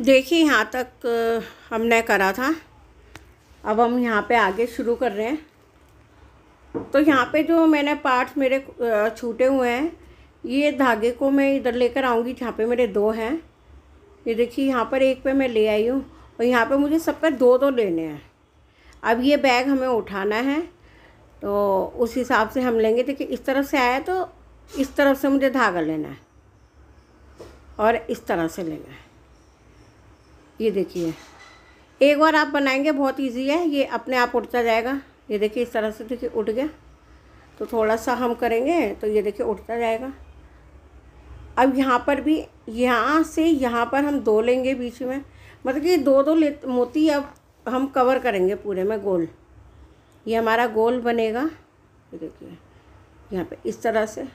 देखिए यहाँ तक हमने करा था अब हम यहाँ पे आगे शुरू कर रहे हैं तो यहाँ पे जो मैंने पार्ट्स मेरे छूटे हुए हैं ये धागे को मैं इधर लेकर आऊँगी जहाँ पे मेरे दो हैं ये देखिए यहाँ पर एक पे मैं ले आई हूँ और यहाँ पे मुझे सब पर दो दो लेने हैं अब ये बैग हमें उठाना है तो उस हिसाब से हम लेंगे देखिए इस तरफ से आया तो इस तरफ से मुझे धागा लेना है और इस तरह से लेना है ये देखिए एक बार आप बनाएंगे बहुत इजी है ये अपने आप उठता जाएगा ये देखिए इस तरह से देखिए उठ गया तो थोड़ा सा हम करेंगे तो ये देखिए उठता जाएगा अब यहाँ पर भी यहाँ से यहाँ पर हम दो लेंगे बीच में मतलब कि दो दो ले मोती अब हम कवर करेंगे पूरे में गोल ये हमारा गोल बनेगा ये देखिए यहाँ पे इस तरह से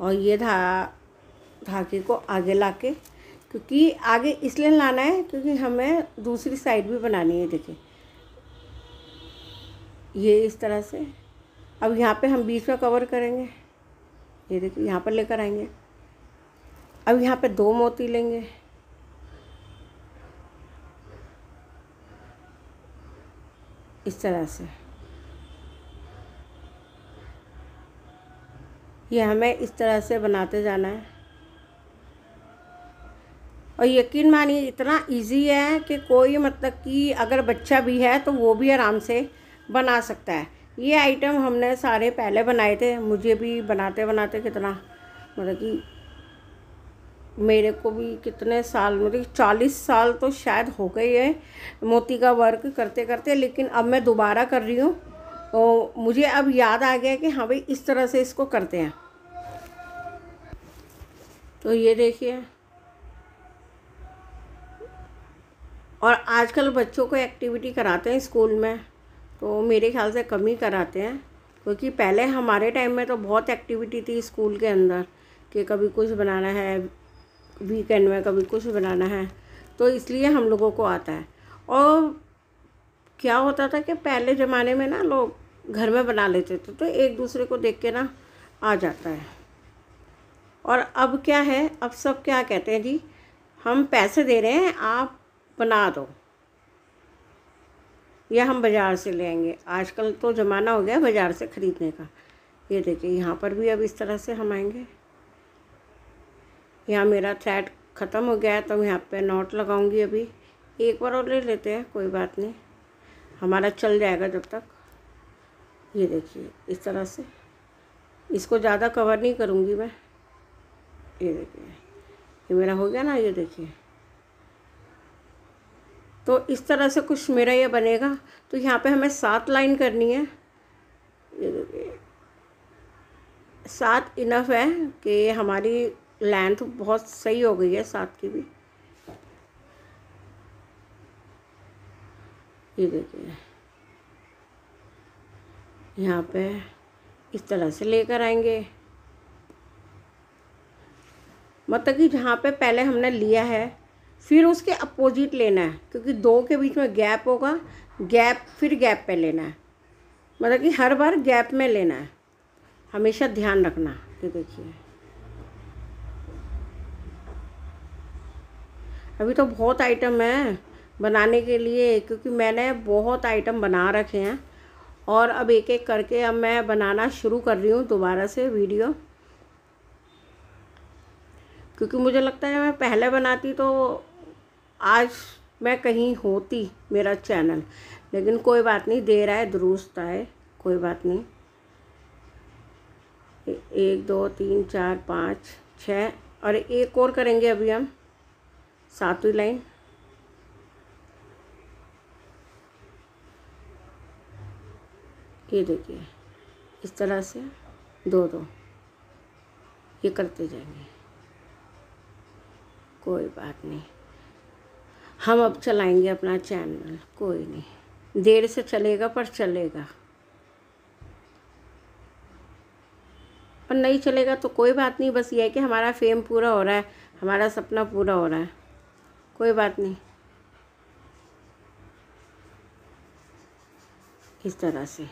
और ये धा धागे को आगे ला के क्योंकि आगे इसलिए लाना है क्योंकि हमें दूसरी साइड भी बनानी है देखिए ये इस तरह से अब यहाँ पे हम बीच में कवर करेंगे ये देखिए यहाँ पर लेकर आएंगे अब यहाँ पे दो मोती लेंगे इस तरह से ये हमें इस तरह से बनाते जाना है और यकीन मानिए इतना इजी है कि कोई मतलब कि अगर बच्चा भी है तो वो भी आराम से बना सकता है ये आइटम हमने सारे पहले बनाए थे मुझे भी बनाते बनाते कितना मतलब कि मेरे को भी कितने साल मतलब चालीस साल तो शायद हो गए है मोती का वर्क करते करते लेकिन अब मैं दोबारा कर रही हूँ तो मुझे अब याद आ गया कि हाँ भाई इस तरह से इसको करते हैं तो ये देखिए और आजकल बच्चों को एक्टिविटी कराते हैं स्कूल में तो मेरे ख्याल से कम ही कराते हैं क्योंकि पहले हमारे टाइम में तो बहुत एक्टिविटी थी स्कूल के अंदर कि कभी कुछ बनाना है वीकेंड में कभी कुछ बनाना है तो इसलिए हम लोगों को आता है और क्या होता था कि पहले ज़माने में ना लोग घर में बना लेते थे तो एक दूसरे को देख के ना आ जाता है और अब क्या है अब सब क्या कहते हैं जी हम पैसे दे रहे हैं आप बना दो या हम बाज़ार से लेंगे आजकल तो ज़माना हो गया बाज़ार से ख़रीदने का ये देखिए यहाँ पर भी अब इस तरह से हम आएंगे यहाँ मेरा थ्रेड ख़त्म हो गया है तो मैं यहाँ पे नोट लगाऊंगी अभी एक बार और ले लेते हैं कोई बात नहीं हमारा चल जाएगा जब तक ये देखिए इस तरह से इसको ज़्यादा कवर नहीं करूँगी मैं ये देखिए ये मेरा हो गया ना ये देखिए तो इस तरह से कुछ मेरा ये बनेगा तो यहाँ पे हमें सात लाइन करनी है ये देखिए सात इनफ है कि हमारी लेंथ बहुत सही हो गई है सात की भी ये देखिए यहाँ पे इस तरह से लेकर आएंगे मतलब कि जहाँ पे पहले हमने लिया है फिर उसके अपोजिट लेना है क्योंकि दो के बीच में गैप होगा गैप फिर गैप पे लेना है मतलब कि हर बार गैप में लेना है हमेशा ध्यान रखना ये देखिए अभी तो बहुत आइटम है बनाने के लिए क्योंकि मैंने बहुत आइटम बना रखे हैं और अब एक एक करके अब मैं बनाना शुरू कर रही हूँ दोबारा से वीडियो क्योंकि मुझे लगता है मैं पहले बनाती तो आज मैं कहीं होती मेरा चैनल लेकिन कोई बात नहीं देर आए दुरुस्त आए कोई बात नहीं ए, एक दो तीन चार पाँच छः और एक और करेंगे अभी हम सातवीं लाइन ये देखिए इस तरह से दो दो ये करते जाएंगे कोई बात नहीं हम अब चलाएंगे अपना चैनल कोई नहीं देर से चलेगा पर चलेगा पर नहीं चलेगा तो कोई बात नहीं बस ये है कि हमारा फेम पूरा हो रहा है हमारा सपना पूरा हो रहा है कोई बात नहीं इस तरह से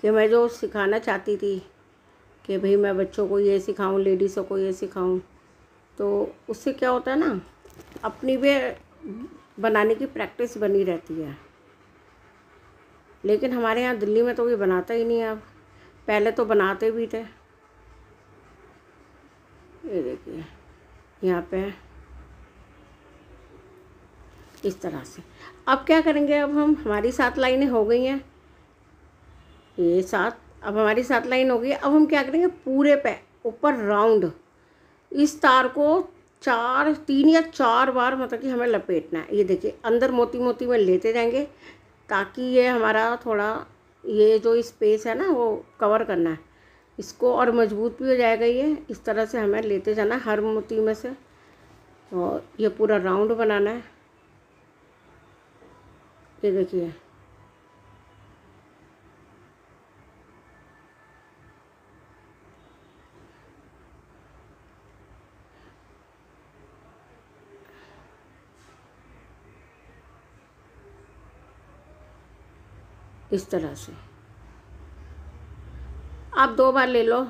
कि मैं जो सिखाना चाहती थी कि भाई मैं बच्चों को ये सिखाऊं लेडीज़ों को ये सिखाऊं तो उससे क्या होता है ना अपनी भी बनाने की प्रैक्टिस बनी रहती है लेकिन हमारे यहाँ दिल्ली में तो ये बनाता ही नहीं है अब पहले तो बनाते भी थे ये देखिए यहाँ पे इस तरह से अब क्या करेंगे अब हम हमारी सात लाइनें हो गई हैं ये सात अब हमारी सात लाइन हो गई अब हम क्या करेंगे पूरे पे ऊपर राउंड इस तार को चार तीन या चार बार मतलब कि हमें लपेटना है ये देखिए अंदर मोती मोती में लेते जाएंगे ताकि ये हमारा थोड़ा ये जो स्पेस है ना वो कवर करना है इसको और मजबूत भी हो जाएगा ये इस तरह से हमें लेते जाना है हर मोती में से और ये पूरा राउंड बनाना है ये देखिए इस तरह से आप दो बार ले लो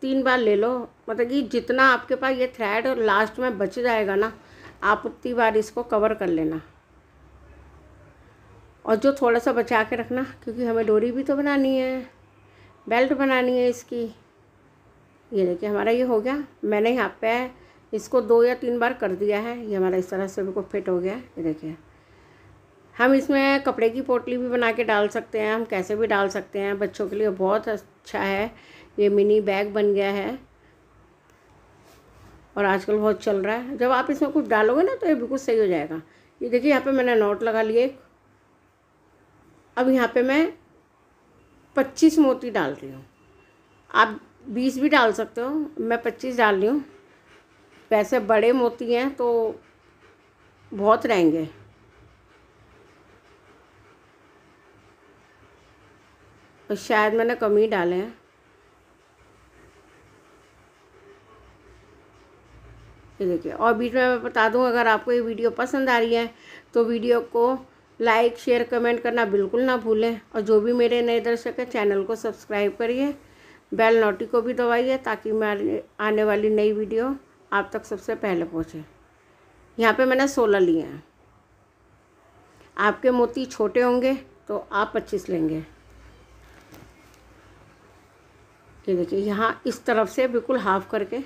तीन बार ले लो मतलब कि जितना आपके पास ये थ्रेड और लास्ट में बच जाएगा ना आप उतनी बार इसको कवर कर लेना और जो थोड़ा सा बचा के रखना क्योंकि हमें डोरी भी तो बनानी है बेल्ट बनानी है इसकी ये देखिए हमारा ये हो गया मैंने यहाँ पे इसको दो या तीन बार कर दिया है ये हमारा इस तरह से बिल्कुल फिट हो गया ये देखिए हम इसमें कपड़े की पोटली भी बना के डाल सकते हैं हम कैसे भी डाल सकते हैं बच्चों के लिए बहुत अच्छा है ये मिनी बैग बन गया है और आजकल बहुत चल रहा है जब आप इसमें कुछ डालोगे ना तो ये बिल्कुल सही हो जाएगा ये देखिए यहाँ पे मैंने नोट लगा लिए अब यहाँ पे मैं पच्चीस मोती डाल रही हूँ आप बीस भी डाल सकते हो मैं पच्चीस डाल रही हूँ वैसे बड़े मोती हैं तो बहुत रहेंगे और शायद मैंने कम ही डाले हैं ये देखिए और बीच में मैं बता दूं अगर आपको ये वीडियो पसंद आ रही है तो वीडियो को लाइक शेयर कमेंट करना बिल्कुल ना भूलें और जो भी मेरे नए दर्शक हैं चैनल को सब्सक्राइब करिए बेल नोटी को भी दबाइए ताकि मेरी आने वाली नई वीडियो आप तक सबसे पहले पहुँचे यहाँ पे मैंने सोलह लिए हैं आपके मोती छोटे होंगे तो आप पच्चीस लेंगे ये देखिए यहाँ इस तरफ से बिल्कुल हाफ़ करके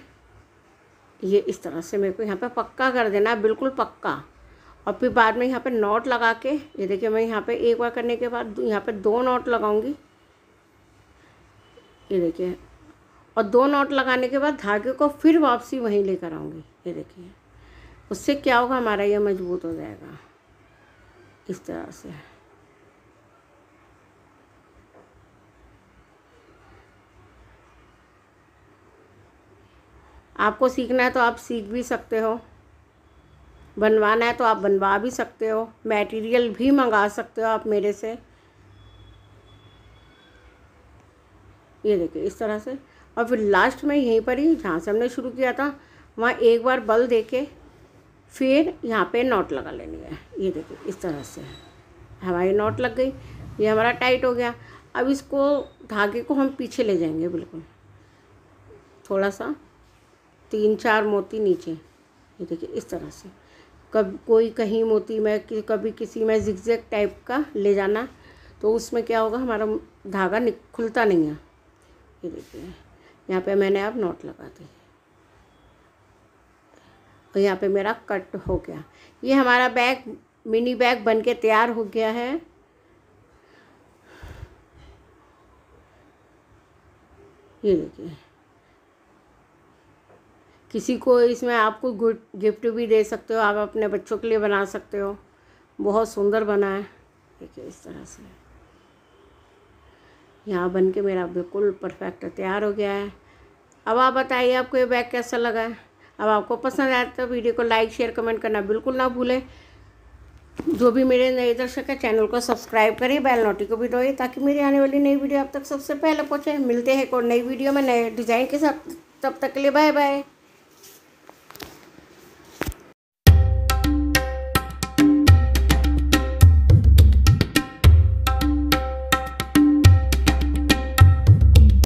ये इस तरह से मेरे को यहाँ पे पक्का कर देना है बिल्कुल पक्का और फिर बाद में यहाँ पे नॉट लगा के ये देखिए मैं यहाँ पे एक बार करने के बाद यहाँ पे दो नॉट लगाऊंगी ये देखिए और दो नॉट लगाने के बाद धागे को फिर वापसी वहीं लेकर आऊँगी ये देखिए उससे क्या होगा हमारा ये मजबूत हो जाएगा इस तरह से आपको सीखना है तो आप सीख भी सकते हो बनवाना है तो आप बनवा भी सकते हो मटेरियल भी मंगा सकते हो आप मेरे से ये देखिए इस तरह से और फिर लास्ट में यहीं पर ही जहाँ से हमने शुरू किया था वहाँ एक बार बल दे के फिर यहाँ पे नॉट लगा लेनी है ये देखिए इस तरह से हमारी नॉट लग गई ये हमारा टाइट हो गया अब इसको धागे को हम पीछे ले जाएंगे बिल्कुल थोड़ा सा तीन चार मोती नीचे ये देखिए इस तरह से कब कोई कहीं मोती में कि कभी किसी में जिक्जैक टाइप का ले जाना तो उसमें क्या होगा हमारा धागा खुलता नहीं है ये देखिए यहाँ पे मैंने अब नॉट लगा दी और यहाँ पे मेरा कट हो गया ये हमारा बैग मिनी बैग बन के तैयार हो गया है ये देखिए किसी को इसमें आपको गिफ्ट भी दे सकते हो आप अपने बच्चों के लिए बना सकते हो बहुत सुंदर बना है देखिए इस तरह से यहाँ बन के मेरा बिल्कुल परफेक्ट तैयार हो गया है अब आप बताइए आपको ये बैग कैसा लगा है अब आपको पसंद आया तो वीडियो को लाइक शेयर कमेंट करना बिल्कुल ना भूलें जो भी मेरे नए दर्शक है चैनल को सब्सक्राइब करें बेल नोटी को भी दो ताकि मेरी आने वाली नई वीडियो आप तक सबसे पहले पहुँचे मिलते हैं एक और नई वीडियो में नए डिज़ाइन के साथ तब तक के लिए बाय बाय